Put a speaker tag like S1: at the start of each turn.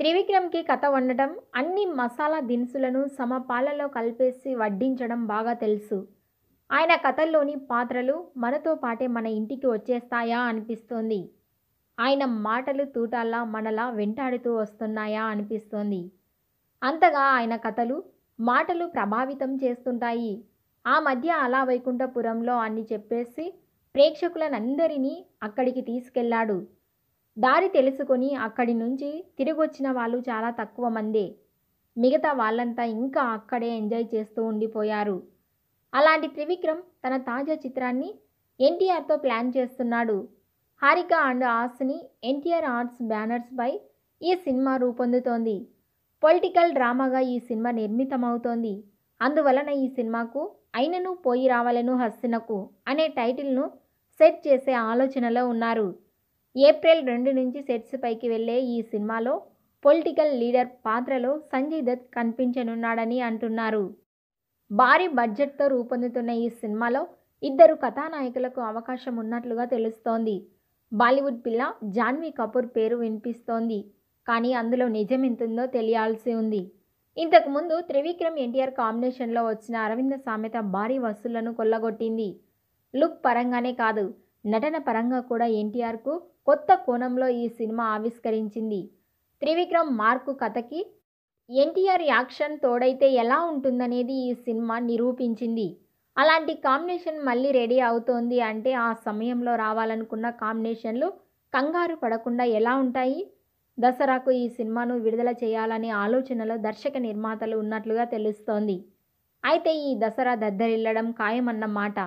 S1: త్రివిక్రమ్కి కథ వండటం అన్ని మసాలా దినుసులను సమపాలలో కలిపేసి వడ్డించడం బాగా తెలుసు ఆయన కథల్లోని పాత్రలు మనతో పాటే మన ఇంటికి వచ్చేస్తాయా అనిపిస్తోంది ఆయన మాటలు తూటాల్లా మనలా వెంటాడుతూ వస్తున్నాయా అనిపిస్తోంది అంతగా ఆయన కథలు మాటలు ప్రభావితం చేస్తుంటాయి ఆ మధ్య అలా వైకుంఠపురంలో అని చెప్పేసి ప్రేక్షకులనందరినీ అక్కడికి తీసుకెళ్లాడు దారి తెలుసుకొని అక్కడి నుంచి తిరిగి వచ్చిన వాళ్ళు చాలా తక్కువ మందే మిగతా వాళ్ళంతా ఇంకా అక్కడే ఎంజాయ్ చేస్తూ ఉండిపోయారు అలాంటి త్రివిక్రమ్ తన తాజా చిత్రాన్ని ఎన్టీఆర్తో ప్లాన్ చేస్తున్నాడు హారిక అండ్ ఆర్స్ని ఎన్టీఆర్ ఆర్ట్స్ బ్యానర్స్పై ఈ సినిమా రూపొందుతోంది పొలిటికల్ డ్రామాగా ఈ సినిమా నిర్మితమవుతోంది అందువలన ఈ సినిమాకు అయినను పోయి రావాలను హస్సినకు అనే టైటిల్ను సెట్ చేసే ఆలోచనలో ఉన్నారు ఏప్రిల్ రెండు నుంచి సెట్స్ పైకి వెళ్లే ఈ సినిమాలో పొలిటికల్ లీడర్ పాత్రలో సంజయ్ దత్ కనిపించనున్నాడని అంటున్నారు భారీ బడ్జెట్తో రూపొందుతున్న ఈ సినిమాలో ఇద్దరు కథానాయకులకు అవకాశం ఉన్నట్లుగా తెలుస్తోంది బాలీవుడ్ పిల్ల జాన్వీ కపూర్ పేరు వినిపిస్తోంది కానీ అందులో నిజం ఎంతుందో తెలియాల్సి ఉంది ఇంతకుముందు త్రివిక్రమ్ ఎన్టీఆర్ కాంబినేషన్లో వచ్చిన అరవింద సామెత భారీ వసూళ్లను కొల్లగొట్టింది లుక్ పరంగానే కాదు నటన పరంగా కూడా ఎన్టీఆర్కు కొత్త కోణంలో ఈ సినిమా ఆవిష్కరించింది త్రివిక్రమ్ మార్కు కథకి ఎన్టీఆర్ యాక్షన్ తోడైతే ఎలా ఉంటుందనేది ఈ సినిమా నిరూపించింది అలాంటి కాంబినేషన్ మళ్ళీ రెడీ అవుతోంది అంటే ఆ సమయంలో రావాలనుకున్న కాంబినేషన్లు కంగారు పడకుండా ఎలా ఉంటాయి దసరాకు ఈ సినిమాను విడుదల చేయాలనే ఆలోచనలో దర్శక నిర్మాతలు ఉన్నట్లుగా తెలుస్తోంది అయితే ఈ దసరా దద్దరిల్లడం ఖాయమన్నమాట